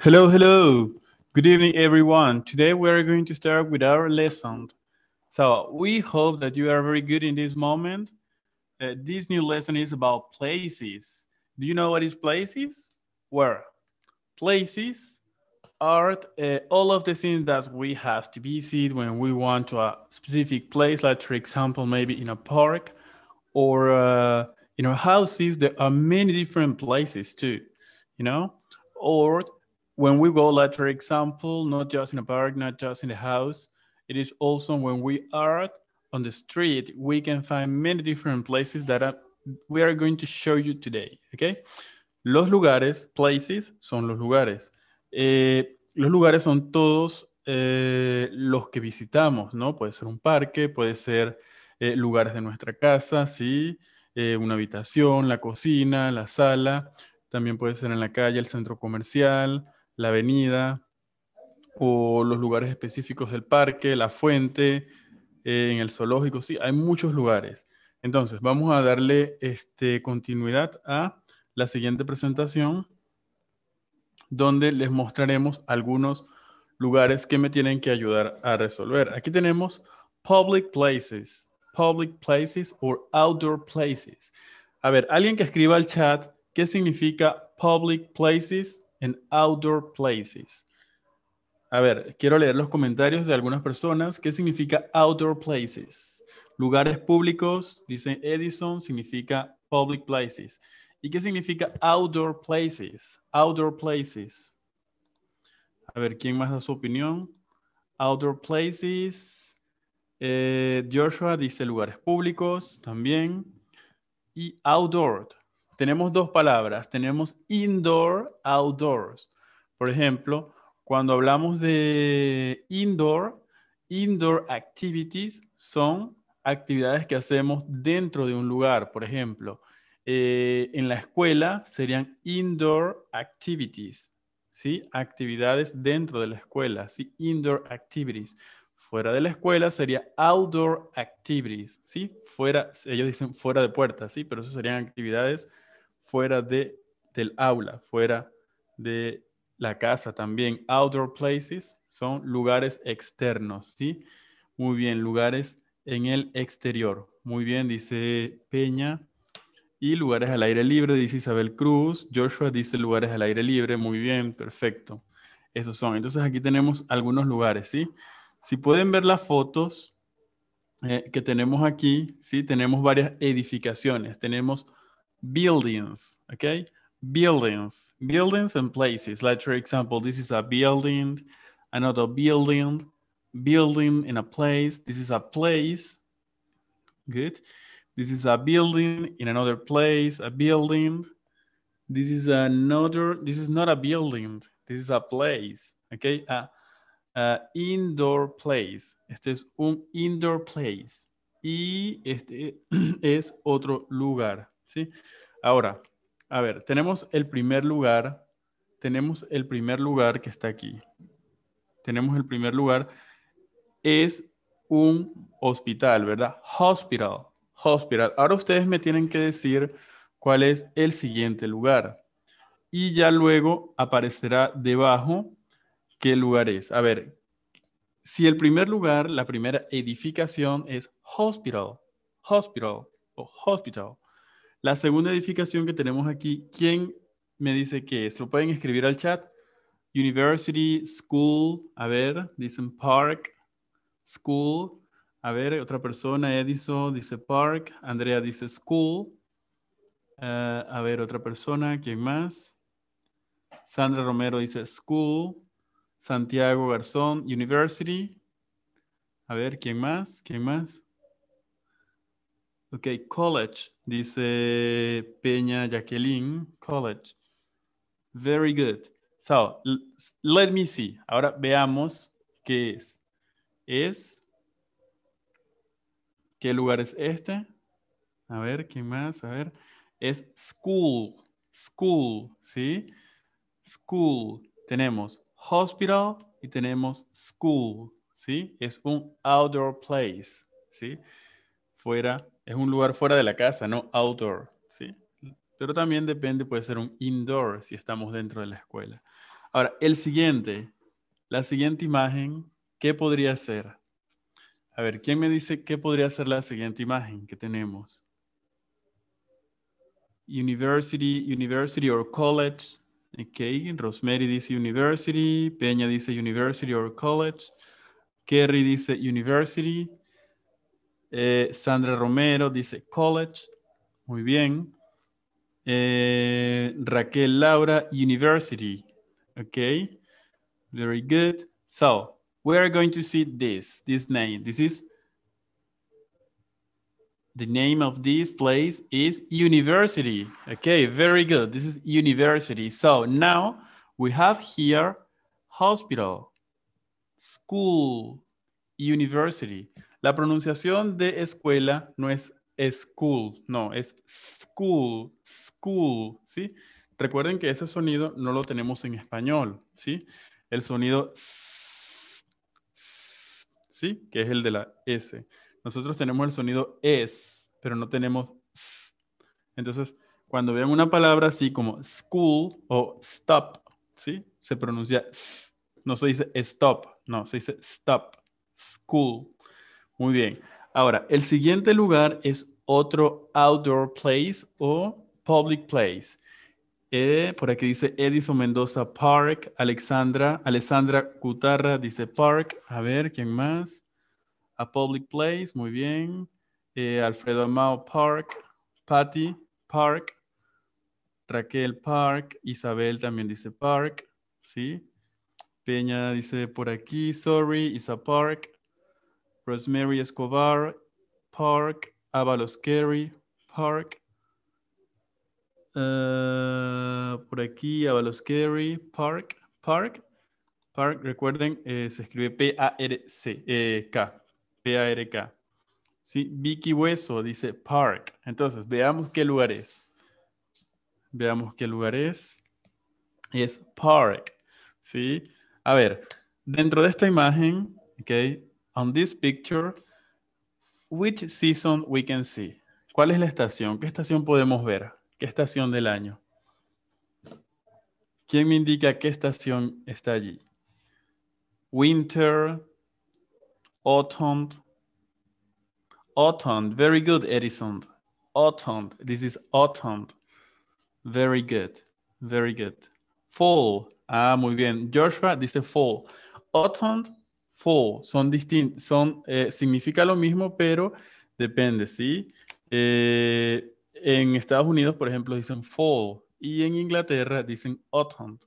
Hello, hello. Good evening, everyone. Today we are going to start with our lesson. So we hope that you are very good in this moment. Uh, this new lesson is about places. Do you know what is places? Where? Places are uh, all of the things that we have to visit when we want to a specific place, like for example, maybe in a park or uh, in our houses, there are many different places too, you know? Or when we go, like for example, not just in a park, not just in the house, it is also when we are on the street, we can find many different places that we are going to show you today, okay? Los lugares, places, son los lugares. Eh, los lugares son todos eh, los que visitamos, ¿no? Puede ser un parque, puede ser eh, lugares de nuestra casa, ¿sí? una habitación, la cocina, la sala, también puede ser en la calle, el centro comercial, la avenida o los lugares específicos del parque, la fuente, eh, en el zoológico, sí, hay muchos lugares. Entonces, vamos a darle este, continuidad a la siguiente presentación, donde les mostraremos algunos lugares que me tienen que ayudar a resolver. Aquí tenemos public places, public places or outdoor places. A ver, alguien que escriba al chat, ¿qué significa public places? en outdoor places. A ver, quiero leer los comentarios de algunas personas. ¿Qué significa outdoor places? Lugares públicos, dice Edison, significa public places. ¿Y qué significa outdoor places? Outdoor places. A ver, ¿quién más da su opinión? Outdoor places. Eh, Joshua dice lugares públicos también. Y outdoor tenemos dos palabras, tenemos indoor, outdoors. Por ejemplo, cuando hablamos de indoor, indoor activities son actividades que hacemos dentro de un lugar, por ejemplo. Eh, en la escuela serían indoor activities, ¿sí? Actividades dentro de la escuela, ¿sí? Indoor activities. Fuera de la escuela sería outdoor activities, ¿sí? Fuera, ellos dicen fuera de puertas, ¿sí? Pero eso serían actividades fuera de, del aula, fuera de la casa también. Outdoor places son lugares externos, ¿sí? Muy bien, lugares en el exterior. Muy bien, dice Peña. Y lugares al aire libre, dice Isabel Cruz. Joshua dice lugares al aire libre. Muy bien, perfecto. Esos son. Entonces aquí tenemos algunos lugares, ¿sí? Si pueden ver las fotos eh, que tenemos aquí, ¿sí? Tenemos varias edificaciones. Tenemos buildings, okay? Buildings, buildings and places. Like for example, this is a building, another building, building in a place. This is a place, good. This is a building in another place, a building. This is another, this is not a building, this is a place, okay? A, a indoor place. Este es un indoor place. Y este es otro lugar. ¿sí? Ahora, a ver, tenemos el primer lugar, tenemos el primer lugar que está aquí. Tenemos el primer lugar, es un hospital, ¿verdad? Hospital, hospital. Ahora ustedes me tienen que decir cuál es el siguiente lugar. Y ya luego aparecerá debajo qué lugar es. A ver, si el primer lugar, la primera edificación es hospital, hospital o hospital, la segunda edificación que tenemos aquí, ¿quién me dice qué es? Lo pueden escribir al chat. University, school, a ver, dicen park, school. A ver, otra persona, Edison, dice park. Andrea dice school. Eh, a ver, otra persona, ¿quién más? Sandra Romero dice school. Santiago Garzón, university. A ver, ¿quién más? ¿Quién más? Ok, college, dice Peña Jacqueline, college. Very good. So, let me see. Ahora veamos qué es. Es, ¿qué lugar es este? A ver, ¿qué más? A ver, es school, school, ¿sí? School, tenemos hospital y tenemos school, ¿sí? Es un outdoor place, ¿sí? Fuera es un lugar fuera de la casa, no outdoor, ¿sí? Pero también depende, puede ser un indoor si estamos dentro de la escuela. Ahora, el siguiente, la siguiente imagen, ¿qué podría ser? A ver, ¿quién me dice qué podría ser la siguiente imagen que tenemos? University, university or college. Ok, Rosemary dice university, Peña dice university or college, Kerry dice university, Eh, Sandra Romero dice college. Muy bien. Eh, Raquel Laura, university. Okay. Very good. So we are going to see this, this name. This is the name of this place is university. Okay, very good. This is university. So now we have here hospital, school, university. La pronunciación de escuela no es school, no, es school, school, ¿sí? Recuerden que ese sonido no lo tenemos en español, ¿sí? El sonido ¿sí? Que es el de la S. Nosotros tenemos el sonido es, pero no tenemos s. Entonces, cuando vean una palabra así como school o stop, ¿sí? Se pronuncia s. No se dice stop, no, se dice stop, school, muy bien. Ahora, el siguiente lugar es otro outdoor place o public place. Eh, por aquí dice Edison Mendoza Park, Alexandra, Alexandra Cutarra dice Park. A ver, ¿quién más? A Public Place, muy bien. Eh, Alfredo Amao Park, Patty Park, Raquel Park, Isabel también dice Park, ¿sí? Peña dice por aquí, sorry, a Park. Rosemary Escobar, Park, Avalos Carey, Park. Eh, por aquí, Avalos Carey, Park, Park. Park, recuerden, eh, se escribe P-A-R-C, eh, K, P-A-R-K. ¿Sí? Vicky Hueso dice Park. Entonces, veamos qué lugar es. Veamos qué lugar es. Es Park, ¿sí? A ver, dentro de esta imagen, ¿ok? On this picture, which season we can see? ¿Cuál es la estación? ¿Qué estación podemos ver? ¿Qué estación del año? ¿Quién me indica qué estación está allí? Winter, autumn, autumn. Very good, Edison. Autumn. This is autumn. Very good. Very good. Fall. Ah, muy bien. Joshua dice fall. Autumn fall son distintos, son, eh, significa lo mismo, pero depende, ¿sí? Eh, en Estados Unidos, por ejemplo, dicen fall y en Inglaterra dicen autumn.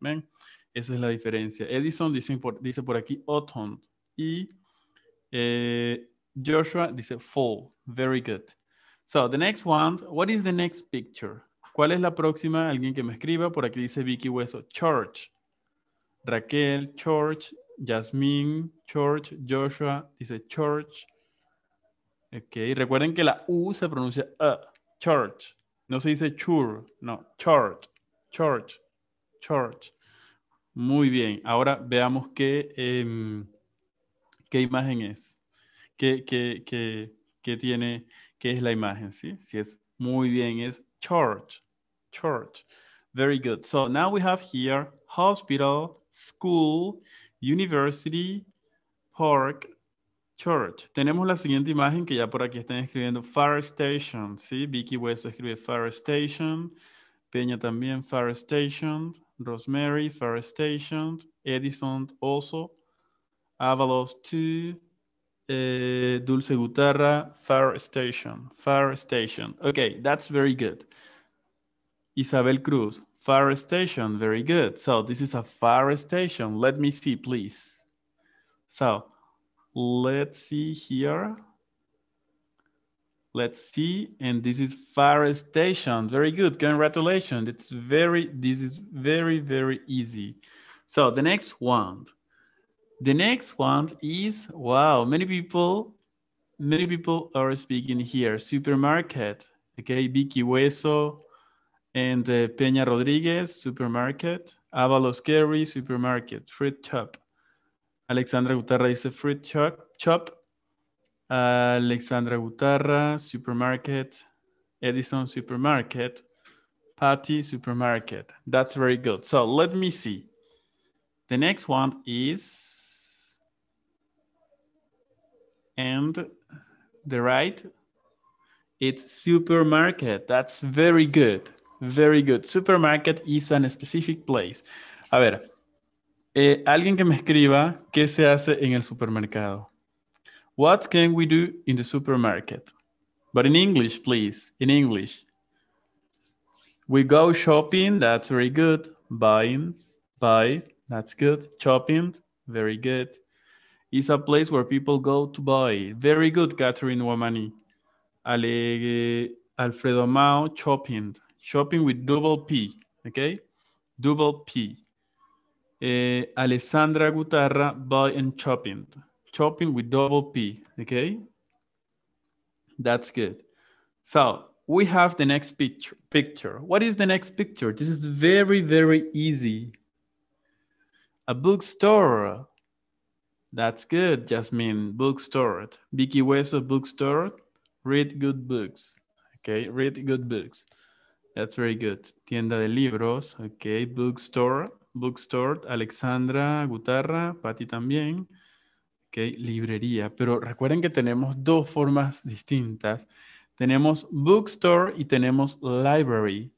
¿Ven? Esa es la diferencia. Edison dice por, dice por aquí autumn y eh, Joshua dice fall. Very good. So, the next one, what is the next picture? ¿Cuál es la próxima? Alguien que me escriba. Por aquí dice Vicky Hueso, church. Raquel, church. Jasmine, Church, Joshua, dice Church. Ok, recuerden que la U se pronuncia A, Church. No se dice chur, no, Church, Church, Church. Muy bien, ahora veamos qué, em, qué imagen es, qué, tiene, qué es la imagen, ¿sí? Si es muy bien, es Church, Church. Very good. So now we have here hospital, school, University Park Church. Tenemos la siguiente imagen que ya por aquí están escribiendo Fire Station, ¿sí? Vicky Hueso escribe Fire Station, Peña también Fire Station, Rosemary Fire Station, Edison also, Avalos 2, eh, Dulce Gutarra Fire Station, Fire Station. Ok, that's very good. Isabel Cruz, Fire station, very good. So this is a fire station. Let me see, please. So let's see here. Let's see, and this is fire station. Very good, congratulations. It's very, this is very, very easy. So the next one, the next one is, wow, many people, many people are speaking here. Supermarket, okay, Vicky Hueso, and uh, Peña Rodriguez, supermarket. Avalos Gary, supermarket. Fruit shop. Alexandra Gutarra dice fruit shop. Chop, Uh, Alexandra Gutarra, supermarket. Edison, supermarket. Patty, supermarket. That's very good. So let me see. The next one is and the right. It's supermarket. That's very good. Very good. Supermarket is a specific place. A ver, eh, alguien que me escriba qué se hace en el supermercado. What can we do in the supermarket? But in English, please. In English. We go shopping. That's very good. Buying. Buy. That's good. Shopping. Very good. It's a place where people go to buy. Very good, Catherine Wamani. Eh, Alfredo Mao. Shopping shopping with double P, okay? Double P. Uh, Alessandra Gutarra, buy and shopping. Shopping with double P, okay? That's good. So we have the next picture. picture. What is the next picture? This is very, very easy. A bookstore. That's good, Jasmine. Bookstore. Vicky Hueso bookstore. Read good books. Okay, read good books. That's very good. Tienda de libros, ok. Bookstore, bookstore, Alexandra, Gutarra, Patty también. Ok, librería. Pero recuerden que tenemos dos formas distintas. Tenemos bookstore y tenemos library.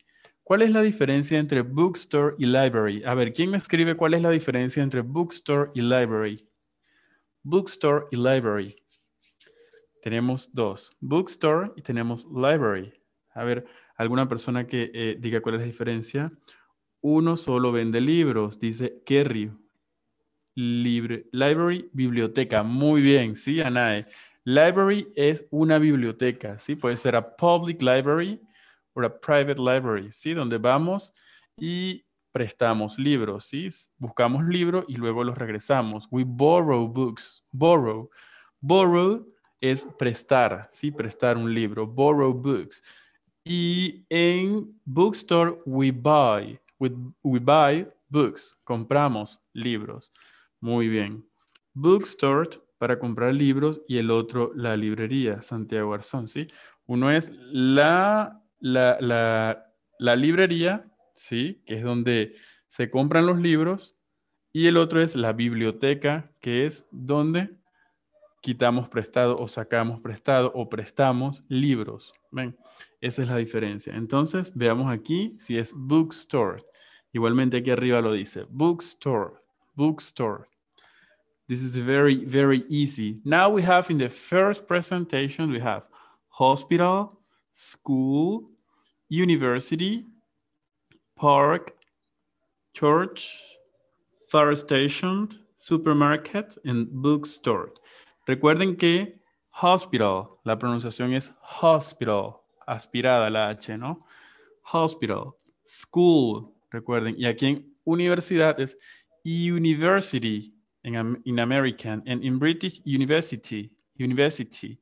¿Cuál es la diferencia entre bookstore y library? A ver, ¿quién me escribe cuál es la diferencia entre bookstore y library? Bookstore y library. Tenemos dos, bookstore y tenemos library. A ver, alguna persona que eh, diga cuál es la diferencia. Uno solo vende libros, dice Kerry. Libre, library, biblioteca. Muy bien, sí, Anae. Library es una biblioteca, ¿sí? Puede ser a public library o a private library, ¿sí? Donde vamos y prestamos libros, ¿sí? Buscamos libros y luego los regresamos. We borrow books. Borrow. Borrow es prestar, ¿sí? Prestar un libro. Borrow books. Y en Bookstore We Buy, we, we Buy Books, compramos libros. Muy bien. Bookstore para comprar libros y el otro la librería, Santiago Arzón, ¿sí? Uno es la, la, la, la librería, ¿sí? Que es donde se compran los libros y el otro es la biblioteca, que es donde quitamos prestado o sacamos prestado o prestamos libros. ¿Ven? Esa es la diferencia. Entonces, veamos aquí si es bookstore. Igualmente aquí arriba lo dice, bookstore, bookstore. This is very, very easy. Now we have in the first presentation, we have hospital, school, university, park, church, fire station, supermarket, and bookstore. Recuerden que hospital, la pronunciación es hospital, aspirada la H, ¿no? Hospital, school, recuerden. Y aquí en universidad es university en in American and in British university, university.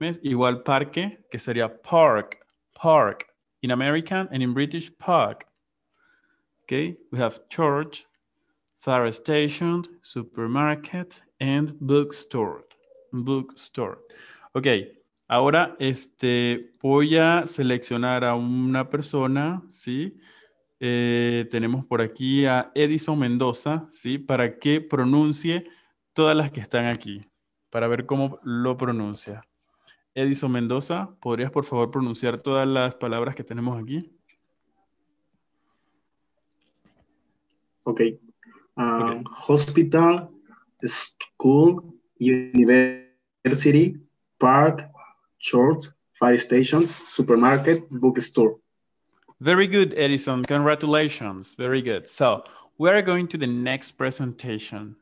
¿Ves? Igual parque, que sería park, park. In American and in British, park. Okay, we have church, fire station, supermarket, and bookstore. Bookstore. Ok, ahora este, voy a seleccionar a una persona, ¿sí? Eh, tenemos por aquí a Edison Mendoza, ¿sí? Para que pronuncie todas las que están aquí, para ver cómo lo pronuncia. Edison Mendoza, ¿podrías por favor pronunciar todas las palabras que tenemos aquí? Ok. Ah, okay. Hospital, school, university, park, church, fire stations, supermarket, bookstore. Very good, Edison. Congratulations. Very good. So we're going to the next presentation.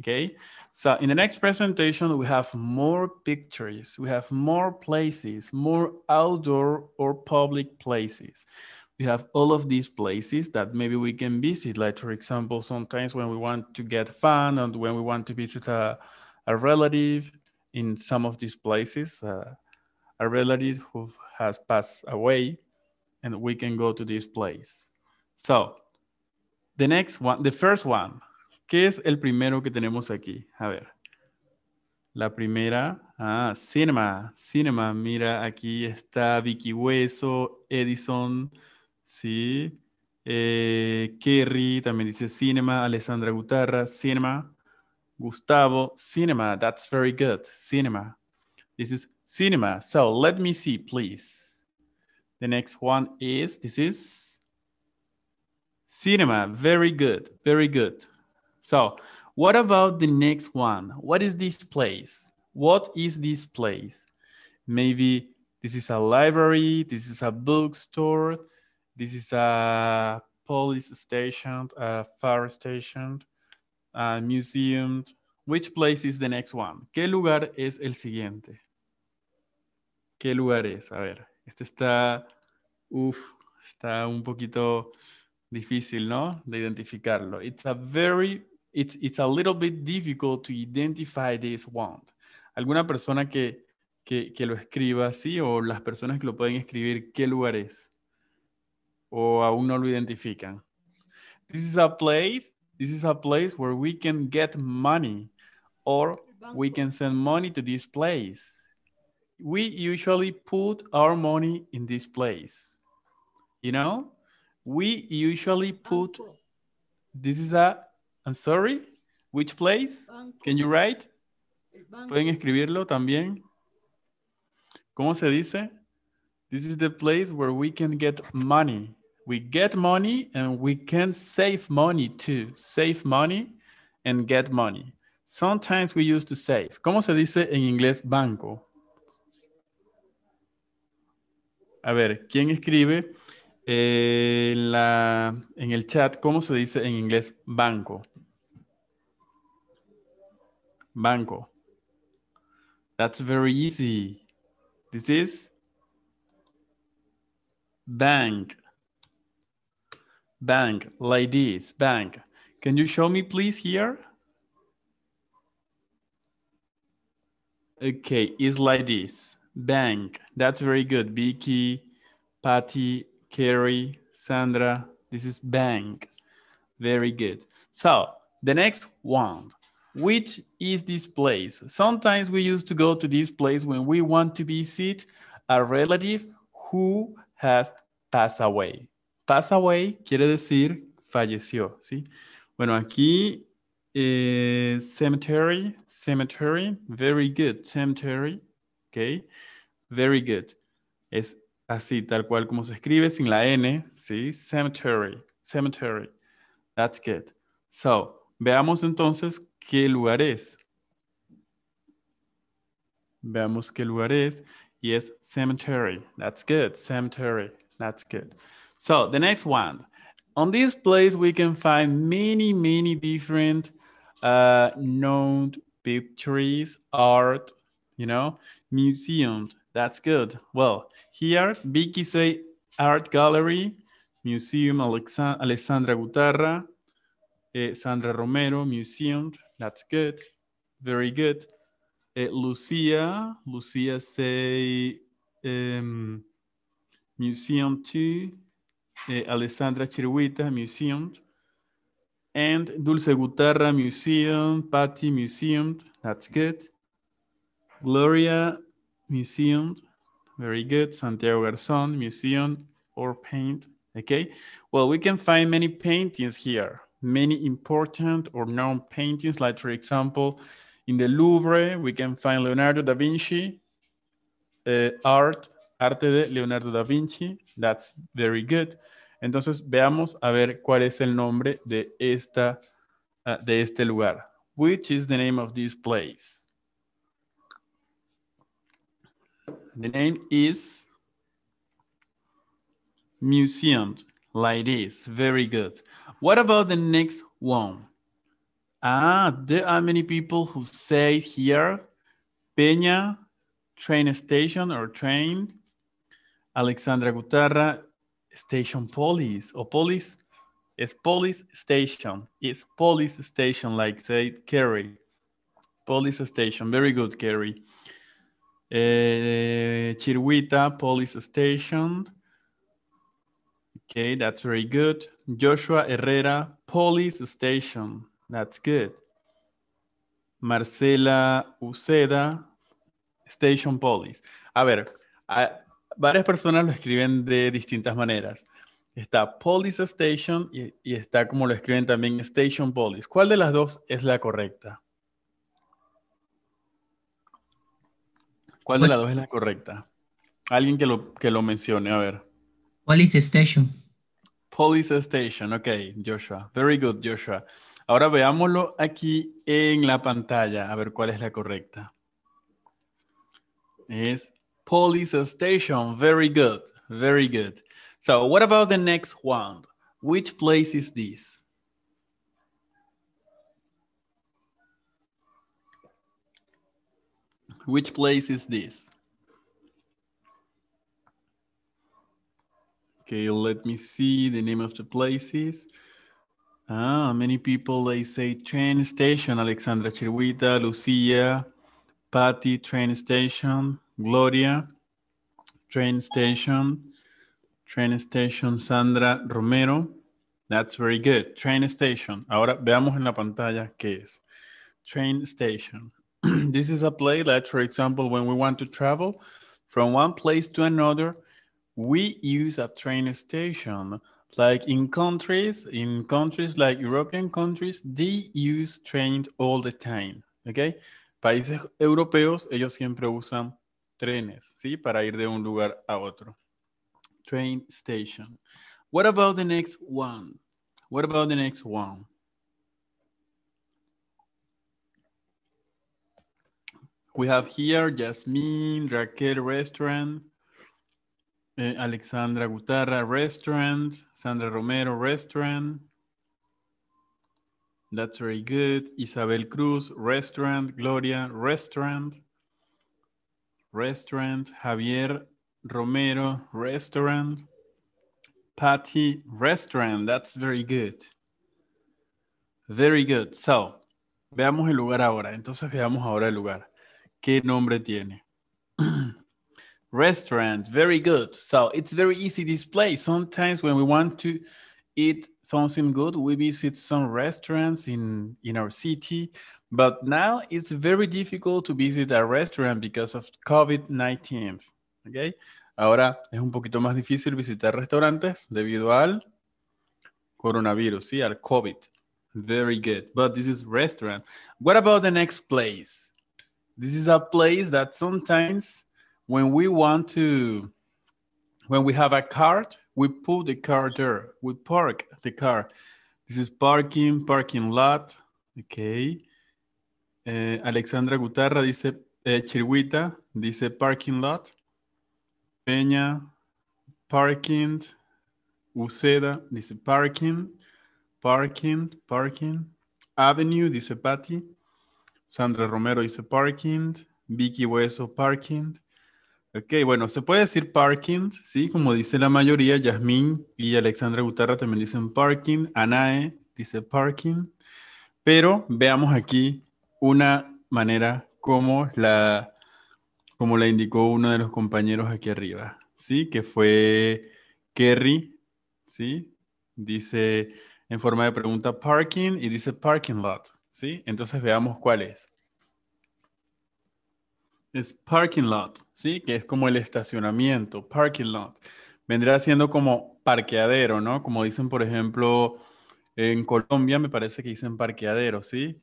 Okay. So in the next presentation, we have more pictures. We have more places, more outdoor or public places we have all of these places that maybe we can visit. Like, for example, sometimes when we want to get fun and when we want to visit a, a relative in some of these places, uh, a relative who has passed away, and we can go to this place. So, the next one, the first one, ¿qué es el primero que tenemos aquí? A ver. La primera, ah, cinema, cinema. Mira, aquí está Vicky Hueso, Edison, ¿sí? Eh, Kerry también dice cinema, Alessandra Gutarra, cinema, Gustavo, cinema, that's very good, cinema. This is cinema, so let me see, please. The next one is, this is cinema, very good, very good. So what about the next one? What is this place? What is this place? Maybe this is a library, this is a bookstore, This is a police station, a fire station, a museum. Which place is the next one? ¿Qué lugar es el siguiente? ¿Qué lugar es? A ver, este está, uff, está un poquito difícil, ¿no? De identificarlo. It's a very, it's, a little bit difficult to identify this one. Alguna persona que, que, que lo escriba así o las personas que lo pueden escribir, ¿qué lugar es? o aún no lo identifican. This is a place, this is a place where we can get money or we can send money to this place. We usually put our money in this place. You know, we usually put, this is a, I'm sorry, which place? Can you write? Pueden escribirlo también. ¿Cómo se dice? This is the place where we can get money we get money and we can save money too. Save money and get money. Sometimes we used to save. ¿Cómo se dice en inglés banco? A ver, ¿quién escribe eh, en, la, en el chat cómo se dice en inglés banco? Banco. That's very easy. This is bank. Bang, like this, bang. Can you show me please here? Okay, is like this. Bang, that's very good. Vicky, Patty, Carrie, Sandra, this is bang. Very good. So the next one, which is this place? Sometimes we used to go to this place when we want to visit a relative who has passed away. pass away quiere decir falleció, ¿sí? Bueno, aquí eh, cemetery, cemetery, very good, cemetery, ¿ok? Very good. Es así, tal cual como se escribe, sin la N, ¿sí? Cemetery, cemetery. That's good. So, veamos entonces qué lugar es. Veamos qué lugar es. Y es cemetery. That's good. Cemetery. That's good. So the next one, on this place, we can find many, many different uh, known pictures, art, you know, museums. That's good. Well, here, Vicky say art gallery, museum, Alessandra Gutarra, eh, Sandra Romero, museum. That's good. Very good. Eh, Lucia, Lucia say um, museum too uh, Alessandra Chirwita Museum, and Dulce Guterra Museum, Patty Museum, that's good. Gloria Museum, very good. Santiago Garzón Museum or paint, okay? Well, we can find many paintings here, many important or known paintings, like for example, in the Louvre, we can find Leonardo da Vinci uh, art arte de Leonardo da Vinci, that's very good. Entonces veamos a ver cuál es el nombre de, esta, uh, de este lugar. Which is the name of this place? The name is Museum, like this. Very good. What about the next one? Ah, there are many people who say here Peña train station or train Alexandra Gutarra, Station Police, or Police, is Police Station, is Police Station, like say Kerry. Police Station, very good, Kerry. Uh, Chirwita, Police Station. Okay, that's very good. Joshua Herrera, Police Station. That's good. Marcela Uceda, Station Police. A ver, a, varias personas lo escriben de distintas maneras. Está Police Station y, está como lo escriben también Station Police. ¿Cuál de las dos es la correcta? ¿Cuál de las dos es la correcta? Alguien que lo, que lo mencione, a ver. Police Station. Police Station, ok, Joshua. Very good, Joshua. Ahora veámoslo aquí en la pantalla, a ver cuál es la correcta. Es police station. Very good. Very good. So what about the next one? Which place is this? Which place is this? Okay, let me see the name of the places. Ah, many people, they say train station, Alexandra Chirwita, Lucia, Patty, train station. Gloria, train station, train station Sandra Romero. That's very good. Train station. Ahora veamos en la pantalla qué es. Train station. this is a play that, for example, when we want to travel from one place to another, we use a train station. Like in countries, in countries like European countries, they use trains all the time. Okay? Países europeos, ellos siempre usan trenes, ¿sí? Para ir de un lugar a otro. Train station. What about the next one? What about the next one? We have here Jasmine, Raquel Restaurant, eh, Alexandra Gutarra Restaurant, Sandra Romero Restaurant. That's very good. Isabel Cruz Restaurant, Gloria Restaurant. restaurant, Javier Romero restaurant, Patty restaurant. That's very good. Very good. So, veamos el lugar ahora. Entonces veamos ahora el lugar. ¿Qué nombre tiene? restaurant. Very good. So, it's very easy this place. Sometimes when we want to eat something good, we visit some restaurants in in our city but now it's very difficult to visit a restaurant because of COVID-19. Okay? Ahora es un poquito más difícil visitar restaurantes debido al coronavirus, sí, al COVID. Very good. But this is restaurant. What about the next place? This is a place that sometimes when we want to, when we have a cart, we put the car there. We park the car. This is parking, parking lot. Okay. Eh, Alexandra Gutarra dice eh, dice parking lot. Peña, parking. Uceda dice parking. Parking, parking. Avenue dice Patty. Sandra Romero dice parking. Vicky Hueso, parking. Ok, bueno, se puede decir parking, ¿sí? Como dice la mayoría, Yasmín y Alexandra Gutarra también dicen parking. Anae dice parking. Pero veamos aquí una manera como la, como la indicó uno de los compañeros aquí arriba, ¿sí? Que fue Kerry, ¿sí? Dice en forma de pregunta parking y dice parking lot, ¿sí? Entonces veamos cuál es. Es parking lot, ¿sí? Que es como el estacionamiento, parking lot. Vendrá siendo como parqueadero, ¿no? Como dicen, por ejemplo, en Colombia me parece que dicen parqueadero, ¿sí? sí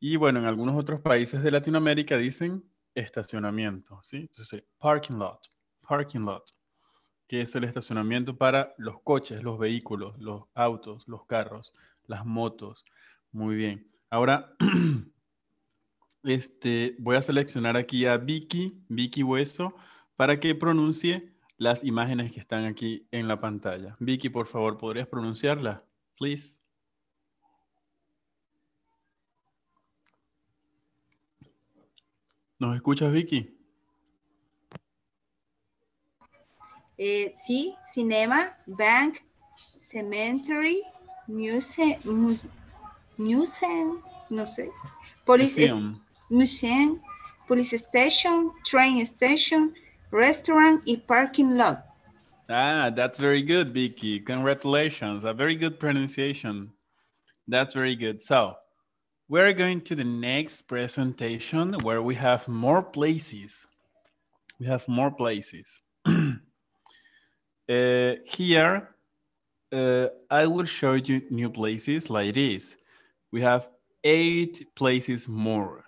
y bueno, en algunos otros países de Latinoamérica dicen estacionamiento, ¿sí? Entonces, eh, parking lot, parking lot, que es el estacionamiento para los coches, los vehículos, los autos, los carros, las motos. Muy bien. Ahora, este, voy a seleccionar aquí a Vicky, Vicky Hueso, para que pronuncie las imágenes que están aquí en la pantalla. Vicky, por favor, ¿podrías pronunciarla? Please. ¿Nos escuchas, Vicky? Eh, sí, cinema, bank, cemetery, muse, muse, museum, no sé, police, museum. museum, police station, train station, restaurant y parking lot. Ah, that's very good, Vicky. Congratulations. A very good pronunciation. That's very good. So, we're going to the next presentation where we have more places. We have more places. uh, here, uh, I will show you new places like this. We have eight places more.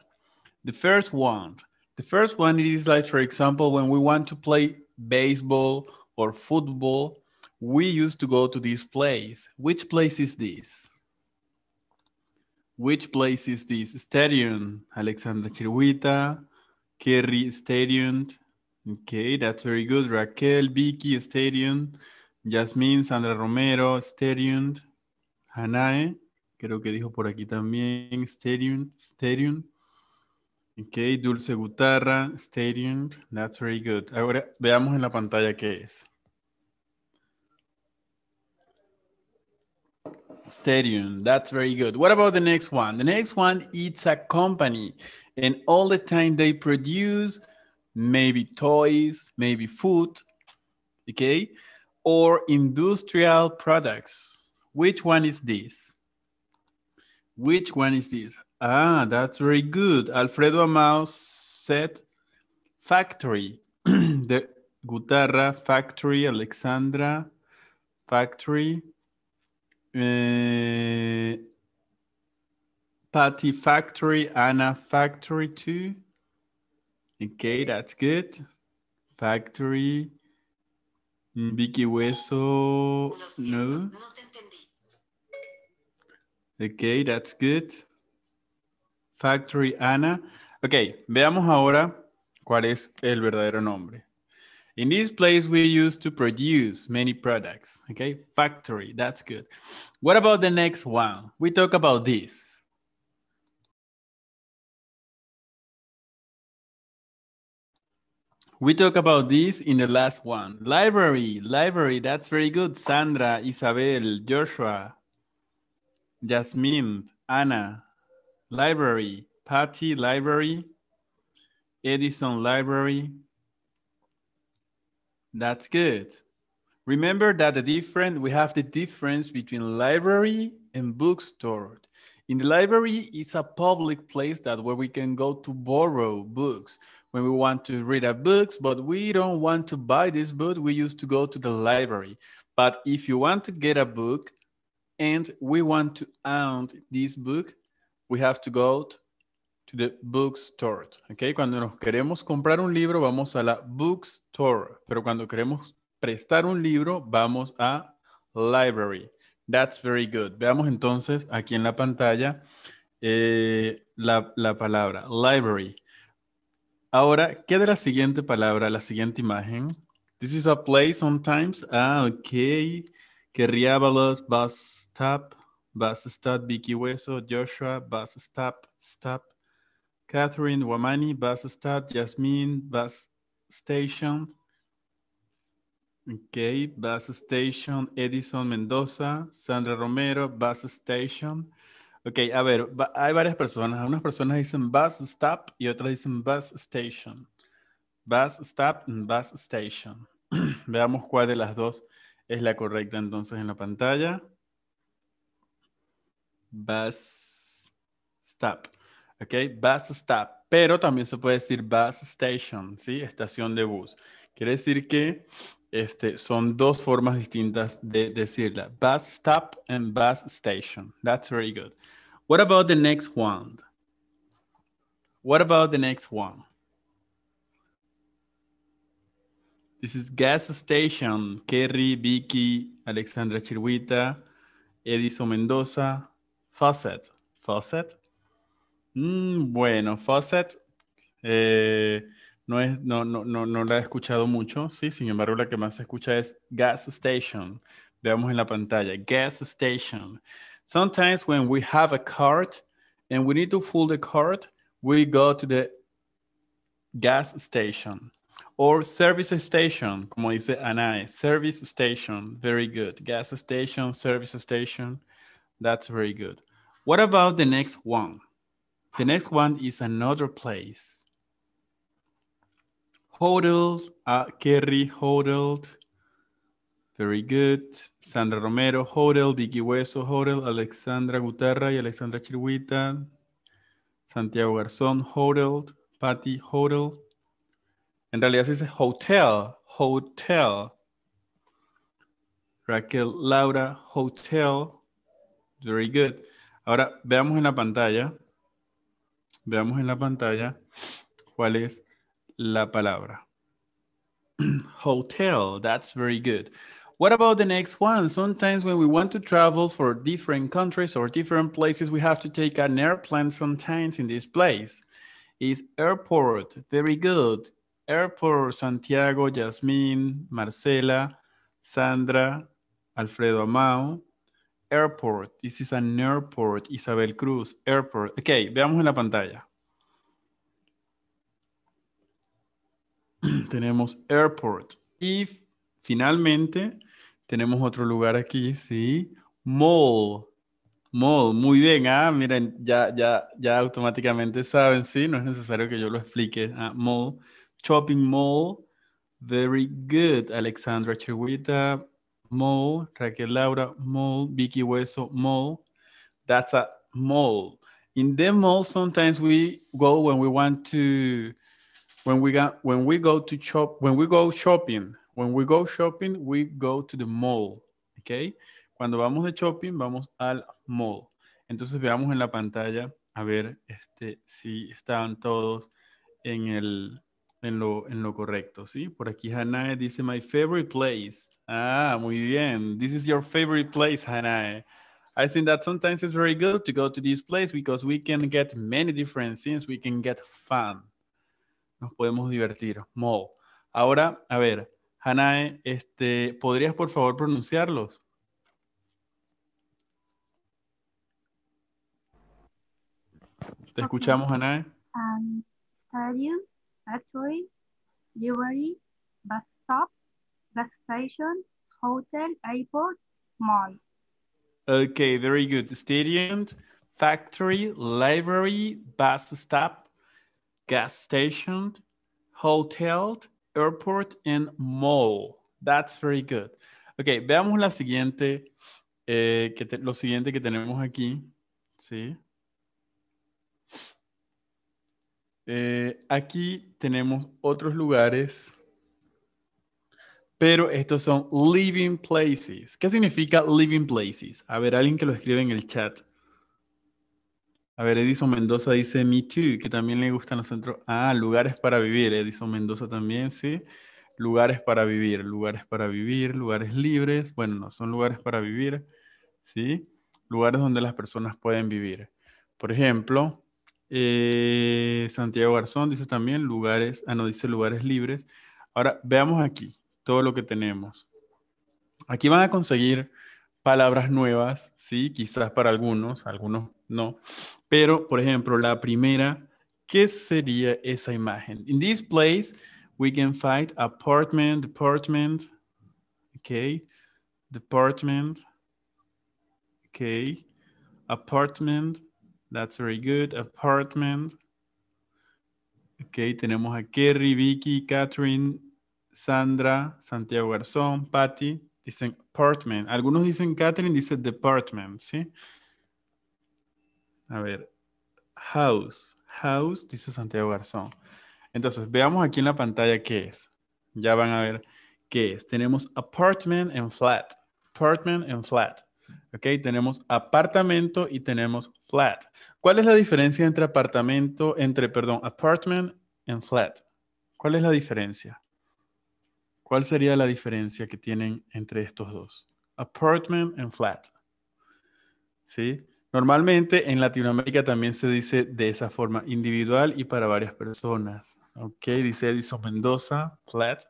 The first one, the first one is like, for example, when we want to play baseball or football, we used to go to this place. Which place is this? Which place is this stadium? Alexandra Chirhuita, Kerry Stadium. Okay, that's very good. Raquel, Vicky Stadium. Jasmine. Sandra Romero, Stadium. Hanae, creo que dijo por aquí también, Stadium, Stadium. Ok, Dulce Gutarra, Stadium, that's very good. Ahora veamos en la pantalla qué es. Stadium. That's very good. What about the next one? The next one, it's a company, and all the time they produce maybe toys, maybe food, okay, or industrial products. Which one is this? Which one is this? Ah, that's very good. Alfredo Amau said factory. the guitarra factory, Alexandra factory. Eh, Patty Factory, Anna Factory 2 Okay, that's good. Factory. Mm, Vicky Hueso, no. Okay, that's good. Factory Anna. Ok, veamos ahora cuál es el verdadero nombre. In this place, we used to produce many products. Okay, factory, that's good. What about the next one? We talk about this. We talk about this in the last one. Library, library, that's very good. Sandra, Isabel, Joshua, Jasmine, Anna, library, Patty, library, Edison, library, that's good. Remember that the different we have the difference between library and bookstore. In the library is a public place that where we can go to borrow books when we want to read a books, but we don't want to buy this book. We used to go to the library. But if you want to get a book and we want to own this book, we have to go to to the bookstore. Okay? Cuando nos queremos comprar un libro, vamos a la bookstore. Pero cuando queremos prestar un libro, vamos a library. That's very good. Veamos entonces aquí en la pantalla eh, la, palabra library. Ahora, ¿qué de la siguiente palabra, la siguiente imagen? This is a place sometimes. Ah, ok. Querriábalos, bus stop, bus stop, Vicky Hueso, Joshua, bus stop, stop. Catherine Wamani, stop, Yasmin, Bus Station. Okay, Bus Station, Edison Mendoza, Sandra Romero, Bus Station. Ok, a ver, hay varias personas. Algunas personas dicen bus stop y otras dicen bus station. Bus stop bus station. Veamos cuál de las dos es la correcta entonces en la pantalla. Bus stop. ¿ok? Bus stop, pero también se puede decir bus station, ¿sí? Estación de bus. Quiere decir que este, son dos formas distintas de decirla. Bus stop and bus station. That's very good. What about the next one? What about the next one? This is gas station. Kerry, Vicky, Alexandra Chirwita, Edison Mendoza. Fawcett. Fawcett. Mm, bueno, Fawcett eh, no, es, no, no, no, no la he escuchado mucho, sí, sin embargo la que más se escucha es Gas Station. Veamos en la pantalla, Gas Station. Sometimes when we have a cart and we need to fill the cart, we go to the gas station or service station, como dice Anae, service station, very good. Gas station, service station, that's very good. What about the next one? The next one is another place. Hotels, uh, Kerry Hotel, very good. Sandra Romero Hotel, Vicky Hueso Hotel, Alexandra Guterra y Alexandra Chirwita, Santiago Garzón Hotel, Patty Hotel. En realidad se dice hotel, hotel. Raquel Laura Hotel, very good. Ahora veamos en la pantalla. Veamos en la pantalla cuál es la palabra. Hotel, that's very good. What about the next one? Sometimes when we want to travel for different countries or different places, we have to take an airplane sometimes in this place. Is airport, very good. Airport, Santiago, Yasmin, Marcela, Sandra, Alfredo Amao, Airport. This is an airport. Isabel Cruz. Airport. Ok, veamos en la pantalla. tenemos airport. Y finalmente tenemos otro lugar aquí, ¿sí? Mall. Mall. Muy bien, ah, miren, ya, ya, ya automáticamente saben, ¿sí? No es necesario que yo lo explique. Ah, mall. Shopping mall. Very good, Alexandra Chirguita. Mall, Raquel Laura, mall. Vicky Hueso, mall. That's a mall. In the mall sometimes we go when we want to, when we got, when we go to shop, when we go shopping, when we go shopping, we go to the mall, okay? Cuando vamos de shopping, vamos al mall. Entonces veamos en la pantalla a ver este, si estaban todos en, el, en, lo, en lo correcto, ¿sí? Por aquí Hanae dice, my favorite place. Ah, muy bien. This is your favorite place, Hanae. I think that sometimes it's very good to go to this place because we can get many different things. We can get fun. Nos podemos divertir. Mall. Ahora, a ver, Hanae, este, ¿podrías por favor pronunciarlos? ¿Te escuchamos, Hanae? Um, stadium, factory, library, bus stop, gas station, hotel, airport, mall. Okay, very good. Stadium, factory, library, bus stop, gas station, hotel, airport, and mall. That's very good. Ok, veamos la siguiente, eh, que lo siguiente que tenemos aquí. ¿sí? Eh, aquí tenemos otros lugares pero estos son living places. ¿Qué significa living places? A ver, alguien que lo escribe en el chat. A ver, Edison Mendoza dice Me Too, que también le gustan los centros. Ah, lugares para vivir. Edison Mendoza también, sí. Lugares para vivir, lugares para vivir, lugares libres. Bueno, no, son lugares para vivir, ¿sí? Lugares donde las personas pueden vivir. Por ejemplo, eh, Santiago Garzón dice también lugares, ah, no, dice lugares libres. Ahora, veamos aquí todo lo que tenemos. Aquí van a conseguir palabras nuevas, ¿sí? Quizás para algunos, algunos no. Pero, por ejemplo, la primera, ¿qué sería esa imagen? In this place, we can find apartment, department, okay, department, okay, apartment, that's very good, apartment. Ok, tenemos a Kerry, Vicky, Catherine, Sandra, Santiago Garzón, Patty, dicen apartment. Algunos dicen Catherine, dice department, ¿sí? A ver, house, house, dice Santiago Garzón. Entonces, veamos aquí en la pantalla qué es. Ya van a ver qué es. Tenemos apartment and flat, apartment and flat. ¿Ok? Tenemos apartamento y tenemos flat. ¿Cuál es la diferencia entre apartamento, entre, perdón, apartment and flat? ¿Cuál es la diferencia? ¿Cuál sería la diferencia que tienen entre estos dos? Apartment and flat. ¿Sí? Normalmente en Latinoamérica también se dice de esa forma, individual y para varias personas. Ok, dice Edison Mendoza, flat.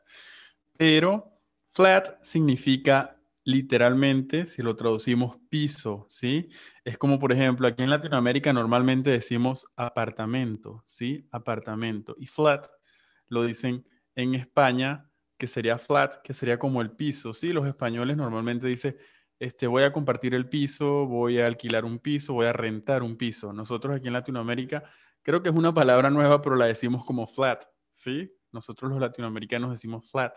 Pero flat significa literalmente, si lo traducimos, piso, ¿sí? Es como, por ejemplo, aquí en Latinoamérica normalmente decimos apartamento, ¿sí? Apartamento. Y flat lo dicen en España que sería flat, que sería como el piso, ¿sí? Los españoles normalmente dicen, este, voy a compartir el piso, voy a alquilar un piso, voy a rentar un piso. Nosotros aquí en Latinoamérica, creo que es una palabra nueva, pero la decimos como flat, ¿sí? Nosotros los latinoamericanos decimos flat,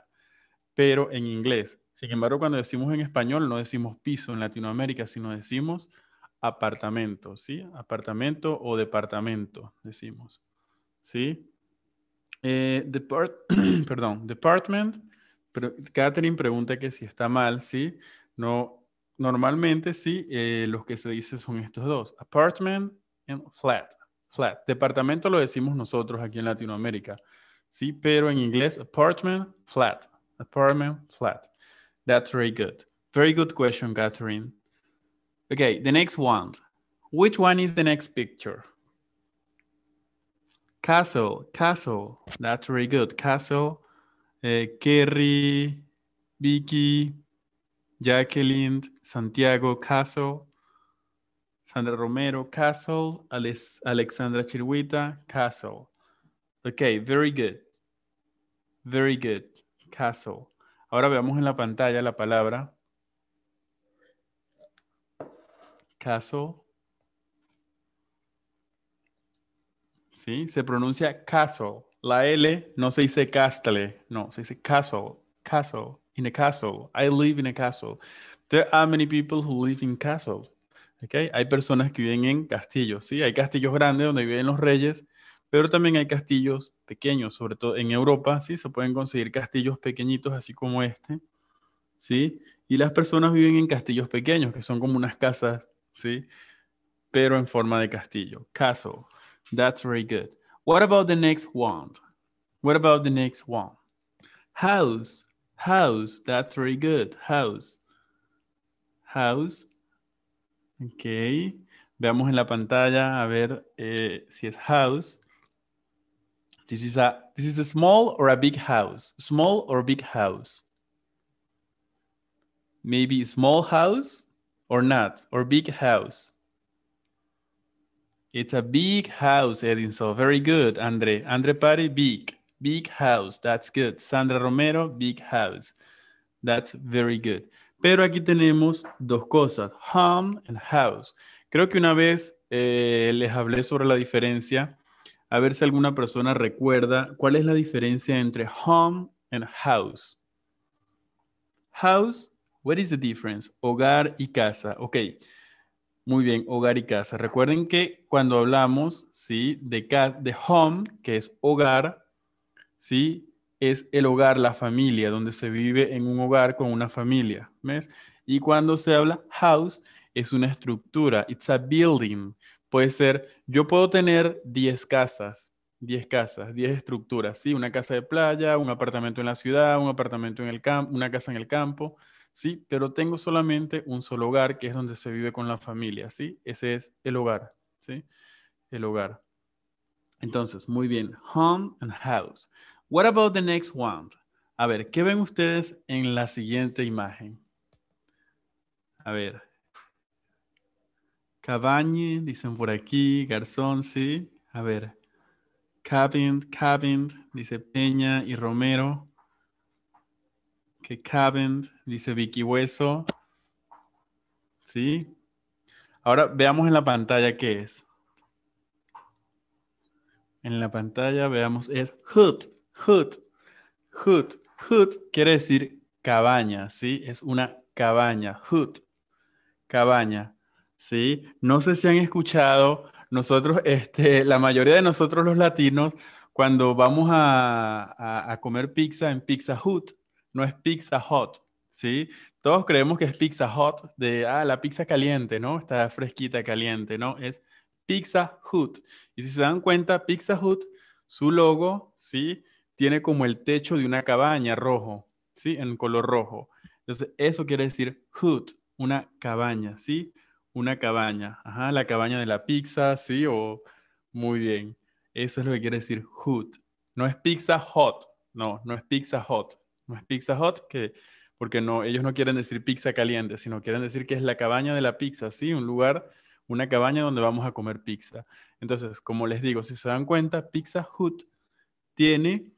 pero en inglés. Sin embargo, cuando decimos en español, no decimos piso en Latinoamérica, sino decimos apartamento, ¿sí? Apartamento o departamento, decimos, ¿sí? Eh, perdón, department, pero Catherine pregunta que si está mal, sí, no, normalmente sí, eh, los que se dice son estos dos, apartment and flat, flat. Departamento lo decimos nosotros aquí en Latinoamérica, sí, pero en inglés apartment, flat, apartment, flat. That's very good. Very good question, Catherine. Okay, the next one. Which one is the next picture? Castle, Castle. That's very good. Castle, eh, Kerry, Vicky, Jacqueline, Santiago, Castle, Sandra Romero, Castle, Alexandra Chirwita, Castle. Okay, very good. Very good. Castle. Ahora veamos en la pantalla la palabra. Castle. Se pronuncia castle. La L no se dice castle, no, se dice castle, castle, in a castle. I live in a castle. There are many people who live in castle. Okay? Hay personas que viven en castillos, ¿sí? Hay castillos grandes donde viven los reyes, pero también hay castillos pequeños, sobre todo en Europa, ¿sí? Se pueden conseguir castillos pequeñitos así como este, ¿sí? Y las personas viven en castillos pequeños, que son como unas casas, ¿sí? Pero en forma de castillo, castle. That's very good. What about the next one? What about the next one? House, house. That's very good. House, house. Ok. Veamos en la pantalla a ver eh, si es house. This is a this is a small or a big house. Small or big house. Maybe small house or not or big house. It's a big house, Edinson. Very good, Andre. Andre Pari, big. Big house. That's good. Sandra Romero, big house. That's very good. Pero aquí tenemos dos cosas, home and house. Creo que una vez eh, les hablé sobre la diferencia. A ver si alguna persona recuerda cuál es la diferencia entre home and house. House, what is the difference? Hogar y casa. Ok. Muy bien, hogar y casa. Recuerden que cuando hablamos, ¿sí? De, de home, que es hogar, ¿sí? Es el hogar, la familia, donde se vive en un hogar con una familia, ¿ves? Y cuando se habla house, es una estructura, it's a building. Puede ser, yo puedo tener 10 casas, 10 casas, 10 estructuras, ¿sí? Una casa de playa, un apartamento en la ciudad, un apartamento en el campo, una casa en el campo, ¿sí? Pero tengo solamente un solo hogar, que es donde se vive con la familia, ¿sí? Ese es el hogar, ¿sí? El hogar. Entonces, muy bien. Home and house. What about the next one? A ver, ¿qué ven ustedes en la siguiente imagen? A ver. Cabañe, dicen por aquí, garzón, sí. A ver. Cabin, cabin, dice Peña y Romero que caben, dice Vicky Hueso. ¿Sí? Ahora veamos en la pantalla qué es. En la pantalla veamos, es hut, hut, hut. Hut quiere decir cabaña, ¿sí? Es una cabaña, hut, cabaña, ¿sí? No sé si han escuchado, nosotros, este, la mayoría de nosotros los latinos, cuando vamos a, a comer pizza en Pizza Hut, no es Pizza Hot, ¿sí? Todos creemos que es Pizza Hot de, ah, la pizza caliente, ¿no? Está fresquita, caliente, ¿no? Es Pizza Hut. Y si se dan cuenta, Pizza Hut, su logo, ¿sí? Tiene como el techo de una cabaña rojo, ¿sí? En color rojo. Entonces, eso quiere decir Hut, una cabaña, ¿sí? Una cabaña. Ajá, la cabaña de la pizza, ¿sí? O muy bien. Eso es lo que quiere decir Hut. No es Pizza Hot. No, no es Pizza Hot. No es Pizza Hut, que, porque no, ellos no quieren decir pizza caliente, sino quieren decir que es la cabaña de la pizza, ¿sí? Un lugar, una cabaña donde vamos a comer pizza. Entonces, como les digo, si se dan cuenta, Pizza Hut tiene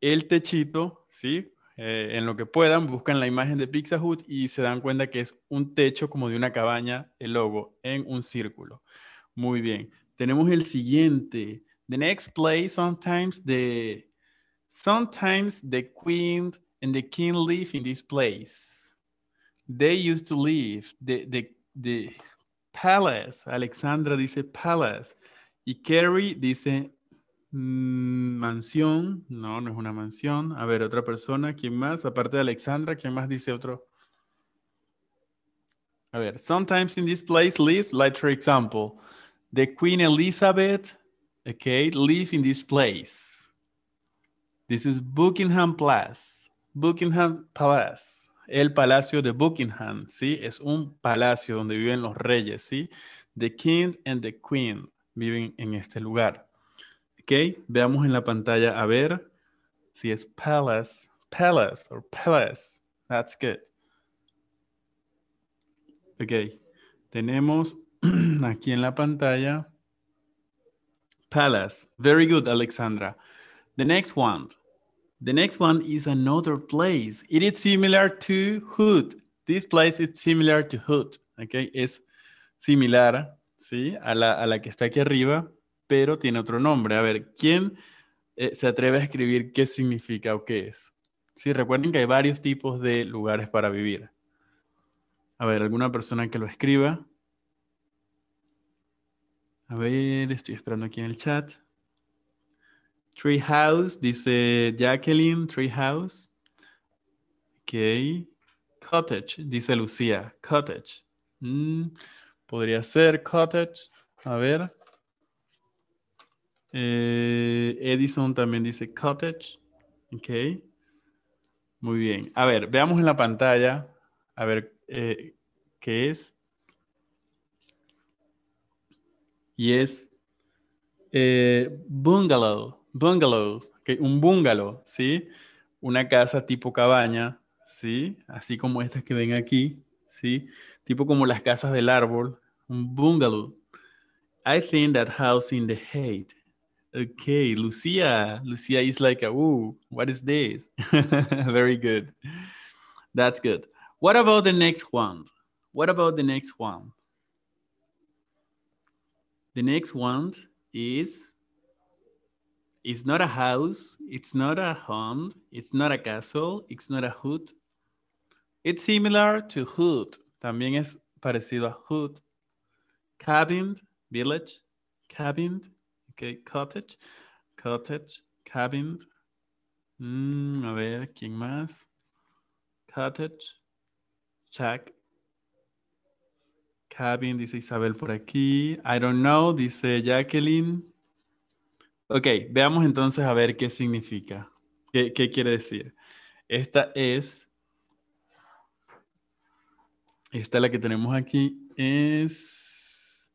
el techito, ¿sí? Eh, en lo que puedan, buscan la imagen de Pizza Hut y se dan cuenta que es un techo como de una cabaña, el logo, en un círculo. Muy bien. Tenemos el siguiente. The next play sometimes de... Sometimes the queen and the king live in this place. They used to live, the, the, the palace, Alexandra dice palace, y Carrie dice mm, mansión, no, no es una mansión. A ver, otra persona, ¿quién más? Aparte de Alexandra, ¿quién más dice otro? A ver, sometimes in this place live, like for example, the Queen Elizabeth, okay, live in this place. This is Buckingham Palace. Buckingham Palace. El palacio de Buckingham, ¿sí? Es un palacio donde viven los reyes, ¿sí? The King and the Queen viven en este lugar. ¿Ok? Veamos en la pantalla a ver si es palace, palace or palace. That's good. Ok. Tenemos aquí en la pantalla palace. Very good, Alexandra. The next one. The next one is another place. It is similar to hood. This place is similar to hood. Okay? Es similar a, la, que está aquí arriba, pero tiene otro nombre. A ver, ¿quién eh, se atreve a escribir qué significa o qué es? Sí, recuerden que hay varios tipos de lugares para vivir. A ver, alguna persona que lo escriba. A ver, estoy esperando aquí en el chat. Treehouse, dice Jacqueline, Treehouse. Ok. Cottage, dice Lucía. Cottage. Mm, podría ser cottage. A ver. Eh, Edison también dice cottage. Ok. Muy bien. A ver, veamos en la pantalla. A ver eh, qué es. Y es eh, bungalow bungalow, un bungalow, ¿sí? Una casa tipo cabaña, ¿sí? Así como estas que ven aquí, ¿sí? Tipo como las casas del árbol, un bungalow. I think that house in the hate. Okay, Lucia. Lucia is like, a, ooh, what is this? Very good. That's good. What about the next one? What about the next one? The next one is It's not a house, it's not a home, it's not a castle, it's not a hood. It's similar to hood, también es parecido a hood. Cabin, village, cabin, okay, cottage, cottage, cabin. Mm, a ver, ¿quién más? Cottage, shack, cabin, dice Isabel por aquí. I don't know, dice Jacqueline. Ok, veamos entonces a ver qué significa, qué, quiere decir. Esta es, esta la que tenemos aquí es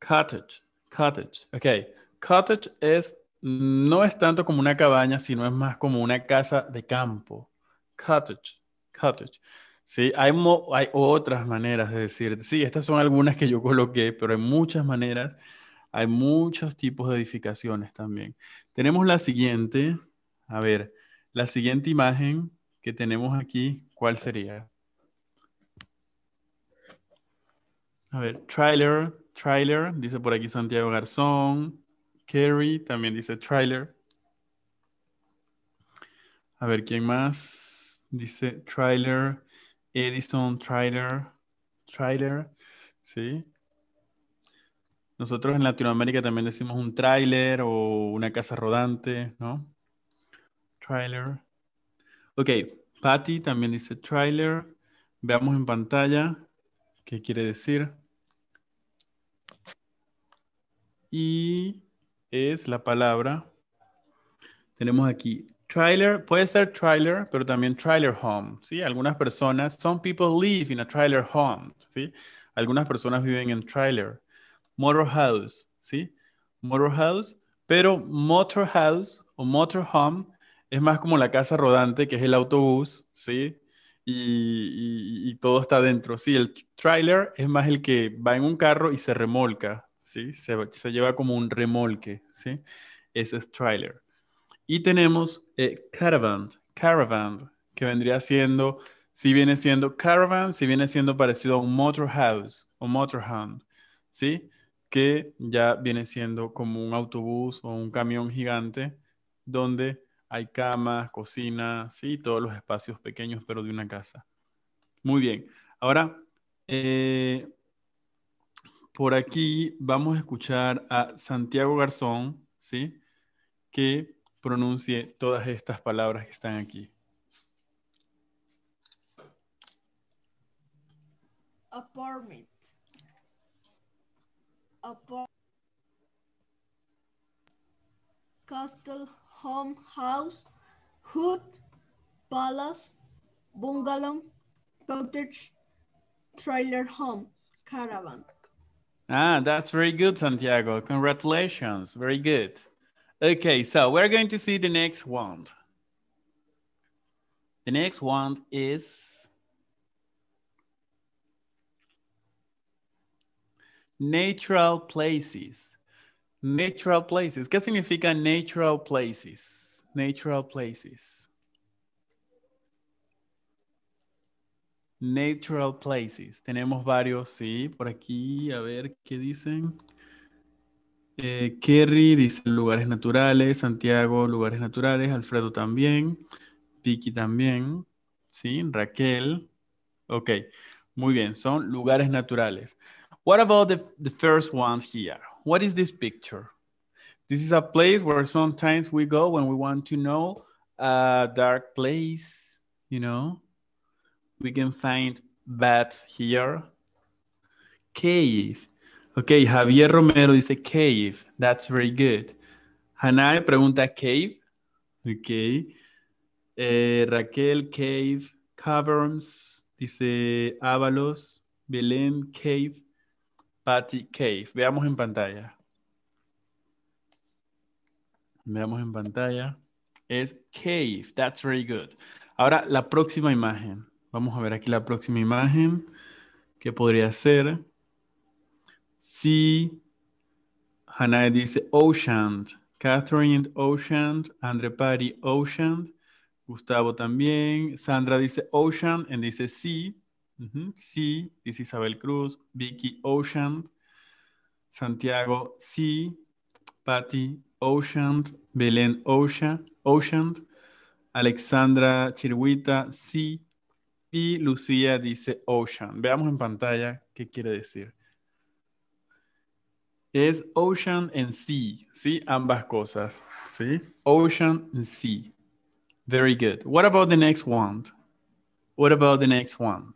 cottage, cottage, ok. Cottage es, no es tanto como una cabaña, sino es más como una casa de campo. Cottage, cottage. Sí, hay, hay otras maneras de decir, sí, estas son algunas que yo coloqué, pero hay muchas maneras hay muchos tipos de edificaciones también. Tenemos la siguiente, a ver, la siguiente imagen que tenemos aquí, ¿cuál sería? A ver, trailer, trailer, dice por aquí Santiago Garzón, Kerry también dice trailer. A ver, ¿quién más? Dice trailer, Edison, trailer, trailer, ¿sí? Nosotros en Latinoamérica también decimos un tráiler o una casa rodante, ¿no? Trailer. Ok, Patty también dice trailer. Veamos en pantalla qué quiere decir. Y es la palabra. Tenemos aquí trailer, puede ser trailer, pero también trailer home, ¿sí? Algunas personas, some people live in a trailer home, ¿sí? Algunas personas viven en trailer. Motorhouse, House, ¿sí? motorhouse, House, pero Motor House o Motor Home es más como la casa rodante, que es el autobús, ¿sí? Y, todo está dentro. Sí, el trailer es más el que va en un carro y se remolca, ¿sí? Se, lleva como un remolque, ¿sí? Ese es trailer. Y tenemos eh, caravan, caravan, que vendría siendo, si viene siendo caravan, si viene siendo parecido a un motor house o motorhome, ¿sí? que ya viene siendo como un autobús o un camión gigante donde hay camas, cocinas y todos los espacios pequeños, pero de una casa. Muy bien. Ahora, eh, por aquí vamos a escuchar a Santiago Garzón, ¿sí? Que pronuncie todas estas palabras que están aquí. Apartment. upon castle, home, house, hut, palace, bungalow, cottage, trailer home, caravan. Ah, that's very good, Santiago. Congratulations. Very good. Okay, so we're going to see the next one. The next one is Natural places. Natural places. ¿Qué significa natural places? Natural places. Natural places. Tenemos varios, sí, por aquí. A ver qué dicen. Eh, Kerry dice lugares naturales, Santiago, lugares naturales, Alfredo también, Vicky también, sí, Raquel. Ok, muy bien, son lugares naturales. What about the, the first one here? What is this picture? This is a place where sometimes we go when we want to know a uh, dark place, you know? We can find bats here. Cave. Okay, Javier Romero a cave. That's very good. Hanai pregunta cave. Okay. Eh, Raquel, cave. Caverns. Dice Ávalos. Belén, cave. Patty Cave. Veamos en pantalla. Veamos en pantalla. Es Cave. That's very good. Ahora la próxima imagen. Vamos a ver aquí la próxima imagen. qué podría ser? sí, Hanae dice Ocean. Catherine Ocean. Andre Patty Ocean. Gustavo también. Sandra dice Ocean. And dice sí. Sí, dice Isabel Cruz, Vicky Ocean, Santiago, sí, Patty Ocean, Belén Ocean, Ocean, Alexandra Chirwita sí, y Lucía dice Ocean. Veamos en pantalla qué quiere decir. Es Ocean and sea. sí, ambas cosas, sí. Ocean and sea. Very good. What about the next one? What about the next one?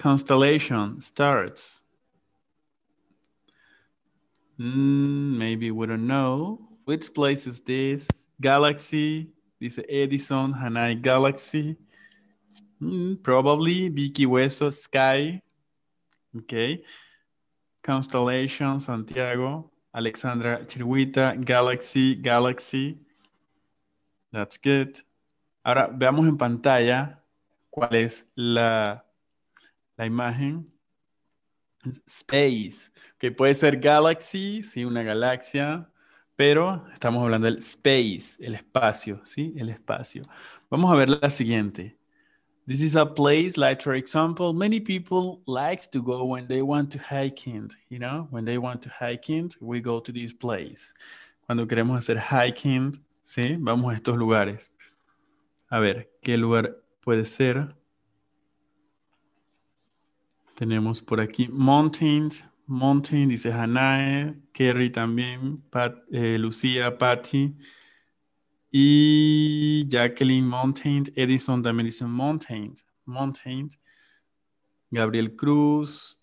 constellation starts? Mm, maybe we don't know. Which place is this? Galaxy. This Edison Hanai Galaxy. Mm, probably Vicky Hueso Sky. Okay. Constellation Santiago. Alexandra Chirwita Galaxy Galaxy. That's good. Ahora veamos en pantalla cuál es la la imagen. Space, que puede ser galaxy, sí, una galaxia, pero estamos hablando del space, el espacio, ¿sí? El espacio. Vamos a ver la siguiente. This is a place like, for example, many people like to go when they want to hiking, you know? When they want to hiking, we go to this place. Cuando queremos hacer hiking, ¿sí? Vamos a estos lugares. A ver, ¿qué lugar puede ser? Tenemos por aquí Mountains, Mountain, dice Hanae, Kerry también, eh, Lucía, Patty y Jacqueline Mountains, Edison también dice Mountains, Mountains, Gabriel Cruz,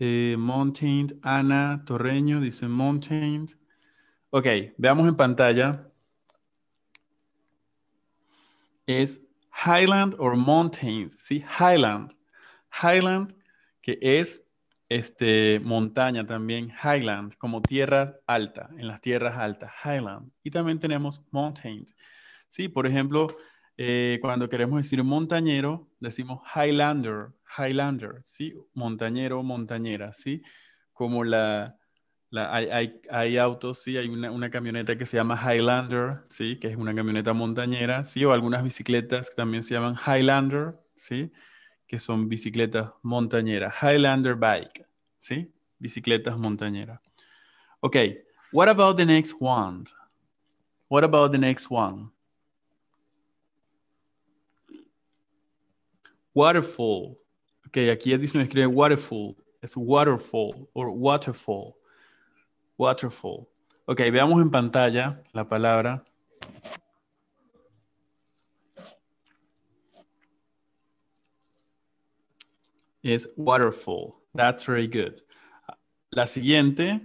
eh, Mountains, Ana Torreño dice Mountains. Ok, veamos en pantalla. Es Highland or Mountains, ¿sí? Highland. Highland que es este, montaña también, Highland, como tierra alta, en las tierras altas, Highland. Y también tenemos mountains. Sí, por ejemplo, eh, cuando queremos decir montañero, decimos Highlander, Highlander, ¿sí? Montañero, montañera, ¿sí? Como la, hay, hay, autos, ¿sí? Hay una, camioneta que se llama Highlander, ¿sí? Que es una camioneta montañera, ¿sí? O algunas bicicletas que también se llaman Highlander, ¿sí? sí que son bicicletas montañeras. Highlander bike, ¿sí? Bicicletas montañeras. Ok, what about the next one? What about the next one? Waterfall. Ok, aquí me escribe waterfall. Es waterfall o waterfall. Waterfall. Ok, veamos en pantalla la palabra es waterfall. That's very good. La siguiente.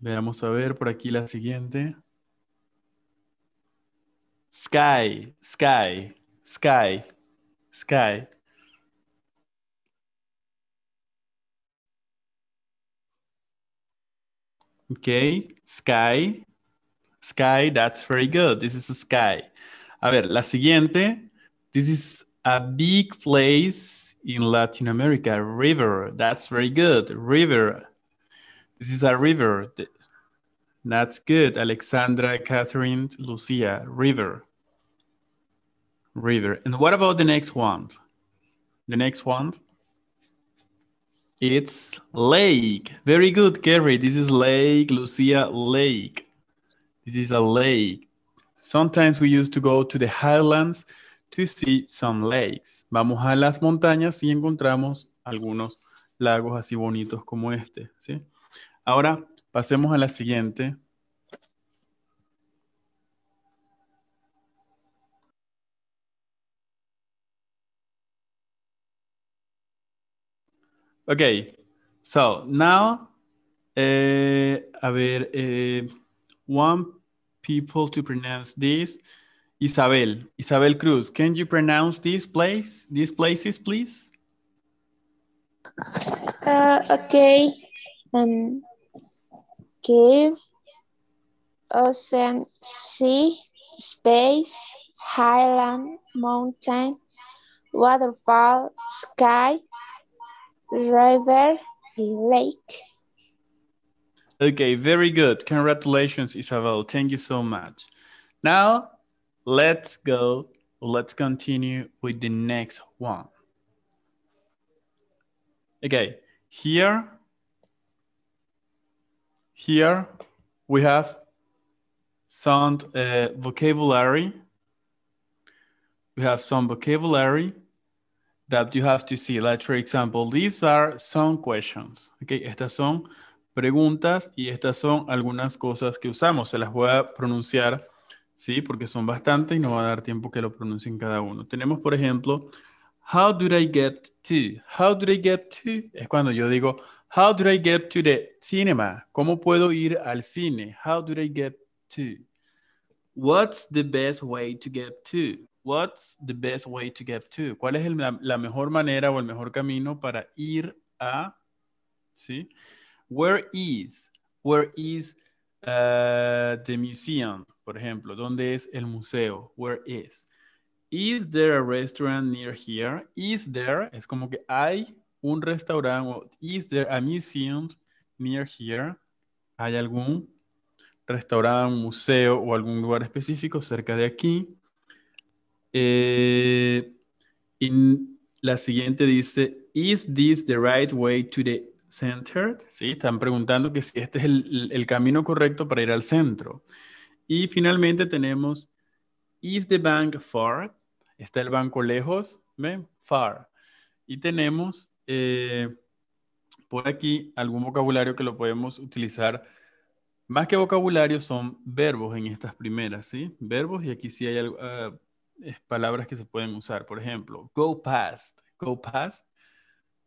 Veamos a ver por aquí la siguiente. Sky, sky, sky, sky. Okay, sky, sky, that's very good. This is a sky. A ver, la siguiente. This is a big place in Latin America, river. That's very good. River. This is a river. That's good. Alexandra, Catherine, Lucia, river. River. And what about the next one? The next one? It's lake. Very good, Gary. This is lake, Lucia, lake. This is a lake. Sometimes we used to go to the highlands to see some lakes. Vamos a las montañas y encontramos algunos lagos así bonitos como este, ¿sí? Ahora pasemos a la siguiente. Ok, so now, eh, a ver, one eh, people to pronounce this. Isabel, Isabel Cruz, can you pronounce these place, these places, please? Uh, okay. Um, give ocean, sea, space, highland, mountain, waterfall, sky, river, lake. Okay, very good. Congratulations, Isabel. Thank you so much. Now Let's go. Let's continue with the next one. Okay, here, here we have sound uh, vocabulary. We have some vocabulary that you have to see. Like, for example, these are some questions. Okay, estas son preguntas y estas son algunas cosas que usamos. Se las voy a pronunciar ¿sí? Porque son bastante y no va a dar tiempo que lo pronuncien cada uno. Tenemos, por ejemplo, How do I get to? How do I get to? Es cuando yo digo, How do I get to the cinema? ¿Cómo puedo ir al cine? How do I get to? What's the best way to get to? What's the best way to get to? ¿Cuál es la, mejor manera o el mejor camino para ir a? ¿Sí? Where is? Where is uh, the museum? por ejemplo, ¿dónde es el museo? Where is? Is there a restaurant near here? Is there, es como que hay un restaurante is there a museum near here? ¿Hay algún restaurante, museo o algún lugar específico cerca de aquí? Eh, la siguiente dice, is this the right way to the center? Sí, están preguntando que si este es el, el camino correcto para ir al centro. Y finalmente tenemos, is the bank far? Está el banco lejos, ¿ven? Far. Y tenemos eh, por aquí algún vocabulario que lo podemos utilizar. Más que vocabulario son verbos en estas primeras, ¿sí? Verbos y aquí sí hay ah, palabras que se pueden usar. Por ejemplo, go past, go past,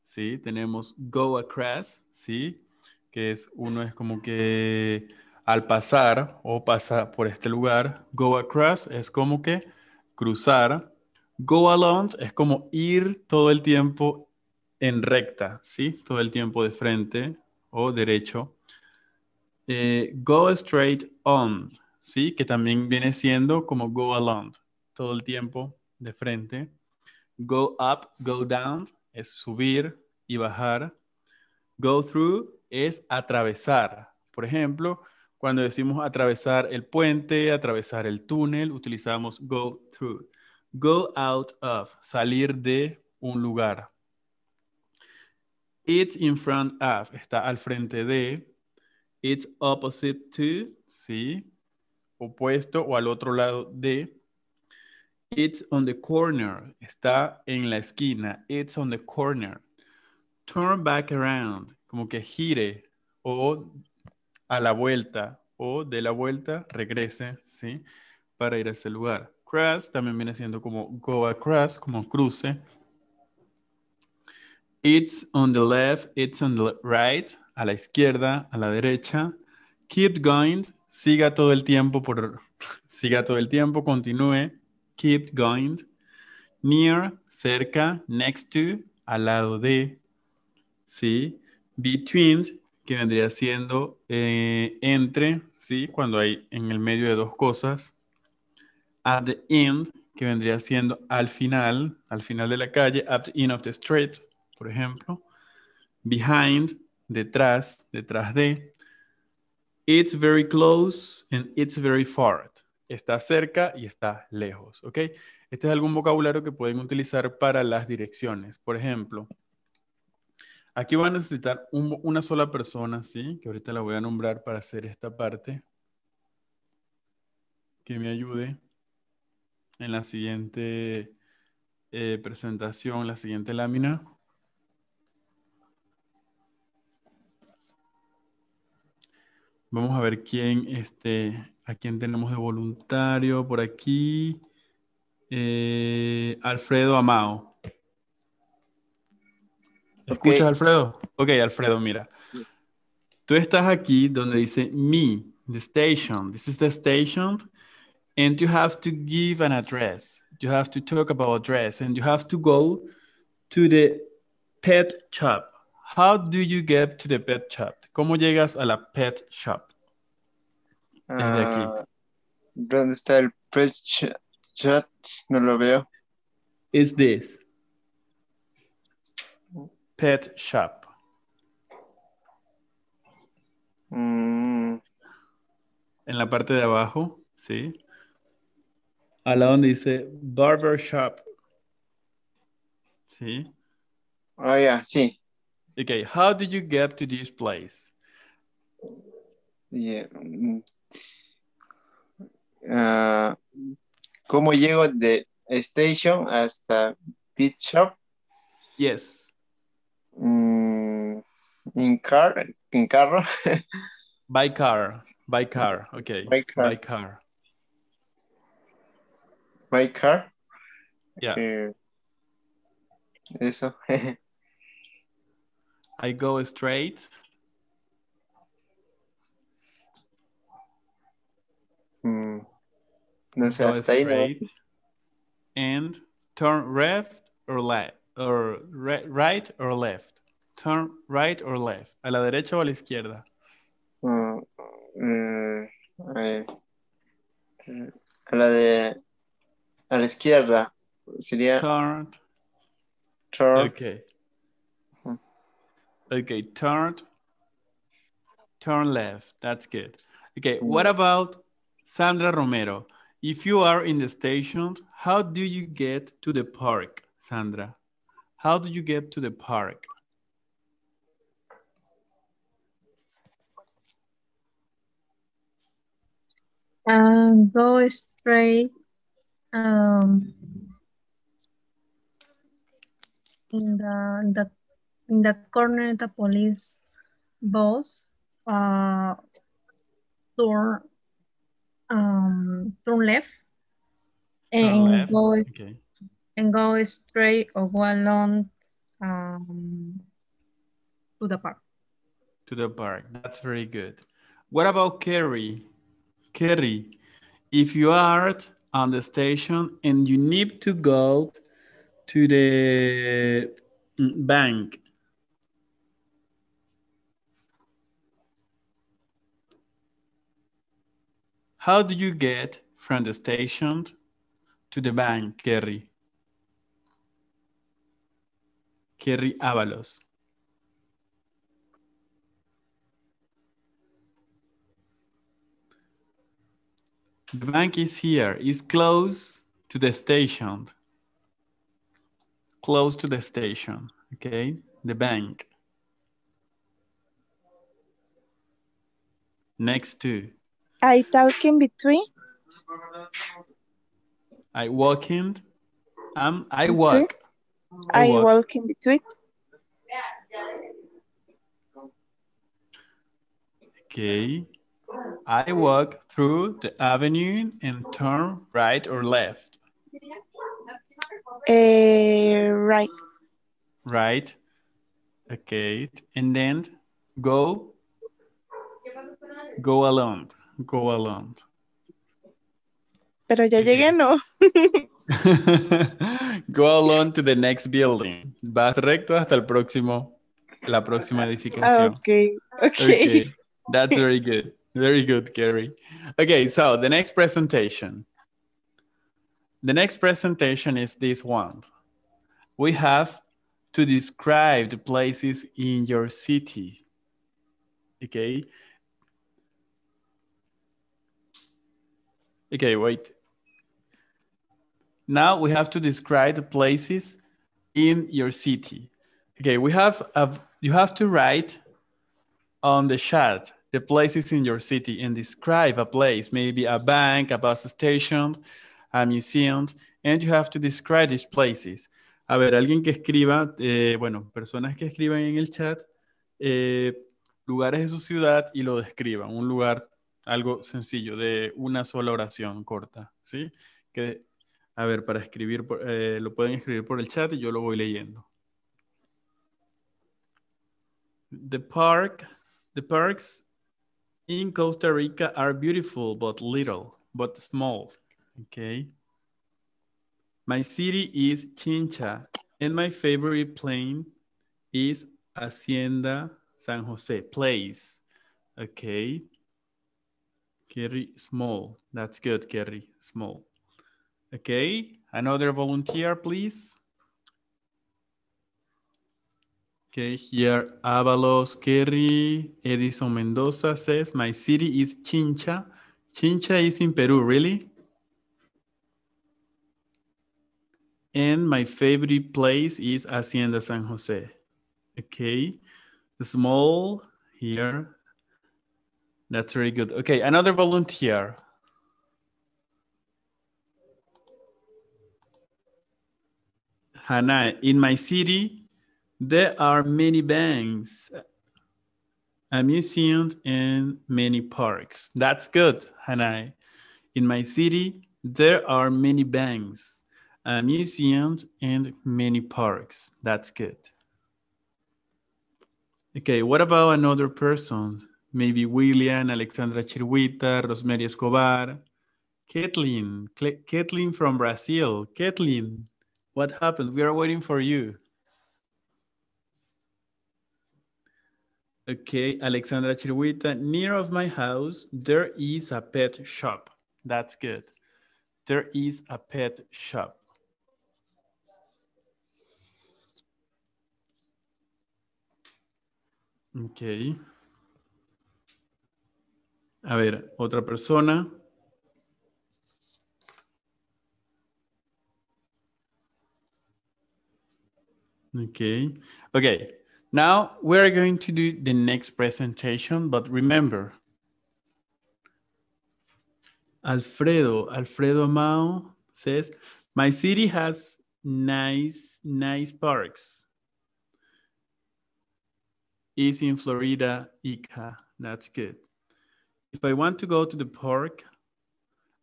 ¿sí? Tenemos go across, ¿sí? Que es uno es como que al pasar o pasa por este lugar, go across es como que cruzar, go along es como ir todo el tiempo en recta, ¿sí? Todo el tiempo de frente o derecho. Eh, go straight on, ¿sí? Que también viene siendo como go along, todo el tiempo de frente. Go up, go down es subir y bajar. Go through es atravesar. Por ejemplo, cuando decimos atravesar el puente, atravesar el túnel, utilizamos go through. Go out of, salir de un lugar. It's in front of, está al frente de. It's opposite to, sí, opuesto o al otro lado de. It's on the corner, está en la esquina. It's on the corner. Turn back around, como que gire o a la vuelta o de la vuelta regrese, ¿sí? Para ir a ese lugar. Cross también viene siendo como go across, como cruce. It's on the left, it's on the right, a la izquierda, a la derecha. Keep going, siga todo el tiempo por siga todo el tiempo, continúe. Keep going. Near, cerca, next to, al lado de, ¿sí? Between, que vendría siendo eh, entre, ¿sí? Cuando hay en el medio de dos cosas. At the end, que vendría siendo al final, al final de la calle. At the end of the street, por ejemplo. Behind, detrás, detrás de. It's very close and it's very far. Está cerca y está lejos, ¿ok? Este es algún vocabulario que pueden utilizar para las direcciones. Por ejemplo, Aquí va a necesitar una sola persona, ¿sí? Que ahorita la voy a nombrar para hacer esta parte. Que me ayude en la siguiente eh, presentación, la siguiente lámina. Vamos a ver quién, este, a quién tenemos de voluntario por aquí. Eh, Alfredo Amao. ¿Me escuchas, Alfredo? Ok, Alfredo, mira. Tú estás aquí donde dice me, the station. This is the station. And you have to give an address. You have to talk about address. And you have to go to the pet shop. How do you get to the pet shop? ¿Cómo llegas a la pet shop? Desde aquí. Ah, ¿Dónde está el pet shop? No lo veo. Is this. Pet Shop. Mm. En la parte de abajo, sí. A la donde dice Barber Shop. Sí. Oh, yeah, sí. Okay, how did you get to this place? Yeah. Uh, ¿Cómo llego de station hasta pet shop? Yes. Mm, in car, in car, by car, by car, ah, okay. By car. By car. By car. Yeah. Uh, eso. I go straight. Mm, no sé, go hasta straight. ahí. No. And turn left or left or right or left? Turn right or left? ¿A la derecha o a la izquierda? mm, mm a la de... A la izquierda. Sería... Turn. Turn. Okay. Okay, turn. Turn left. That's good. Okay, what mm. about Sandra Romero? If you are in the station, how do you get to the park, Sandra? How do you get to the park? Um, go straight um, in the in the in the corner the police bus uh, turn um, turn left and left. go okay and go straight or go along um, to the park. To the park. That's very good. What about Kerry? Kerry, if you are on the station and you need to go to the mm, bank, how do you get from the station to the bank, Kerry? Kerry Ábalos. The bank is here. It's close to the station. Close to the station. Okay. The bank. Next to. I talk in between. I walk in. Um, I walk. I walk. walk in between. Okay. I walk through the avenue and turn right or left. Uh, right. Right. Okay. And then go. Go along. Go along pero ya llegué, no. Go along to the next building. Vas recto hasta el próximo, la próxima edificación. Ah, okay, okay. okay. That's very good. Very good, Gary. Okay, so the next presentation. The next presentation is this one. We have to describe the places in your city. Okay. Okay, wait. Now we have to describe the places in your city. Okay, we have you have to write on the chart the places in your city and describe a place, maybe a bank, a bus station, a museum, and you have to describe these places. A ver, alguien que escriba, eh, bueno, personas que escriban en el chat eh, lugares de su ciudad y lo describan. Un lugar, algo sencillo, de una sola oración corta, ¿sí? Que a ver, para escribir, eh, lo pueden escribir por el chat y yo lo voy leyendo. The park, the parks in Costa Rica are beautiful, but little, but small. Okay. My city is Chincha, and my favorite plane is Hacienda San Jose, place. Okay. Kerry, small. That's good, Kerry, small. Okay, another volunteer, please. Okay, here Avalos Kerry, Edison Mendoza says, my city is Chincha. Chincha is in Peru, really? And my favorite place is Hacienda San Jose. Okay, small here. That's very good. Okay, another volunteer. Hanai. In my city, there are many banks, a museum, and many parks. That's good, Hanai. In my city, there are many banks, a museum, and many parks. That's good. Okay, what about another person? Maybe William, Alexandra Chirwita, Rosemary Escobar, Kathleen, Kathleen from Brazil. Kathleen, what happened? We are waiting for you. Okay, Alexandra Chirwita, near of my house, there is a pet shop. That's good. There is a pet shop. Okay. A ver, otra persona. Okay. Okay. Now we're going to do the next presentation, but remember, Alfredo, Alfredo Mao says, my city has nice, nice parks. Is in Florida, Ica. That's good. If I want to go to the park,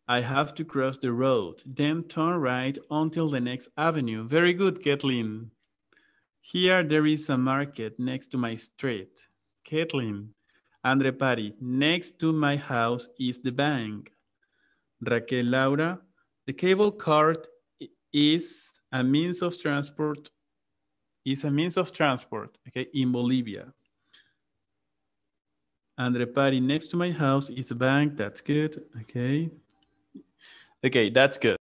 I have to cross the road, then turn right until the next avenue. Very good, Kathleen. Here there is a market next to my street. Caitlin, Andre Pari, next to my house is the bank. Raquel Laura, the cable cart is a means of transport, is a means of transport, okay, in Bolivia. Andre Pari, next to my house is a bank, that's good, okay. Okay, that's good.